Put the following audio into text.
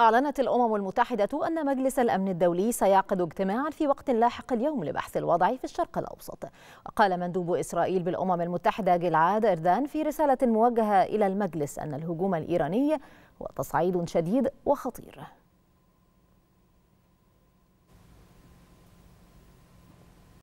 أعلنت الأمم المتحدة أن مجلس الأمن الدولي سيعقد اجتماعا في وقت لاحق اليوم لبحث الوضع في الشرق الأوسط وقال مندوب إسرائيل بالأمم المتحدة جلعاد إردان في رسالة موجهة إلى المجلس أن الهجوم الإيراني هو تصعيد شديد وخطير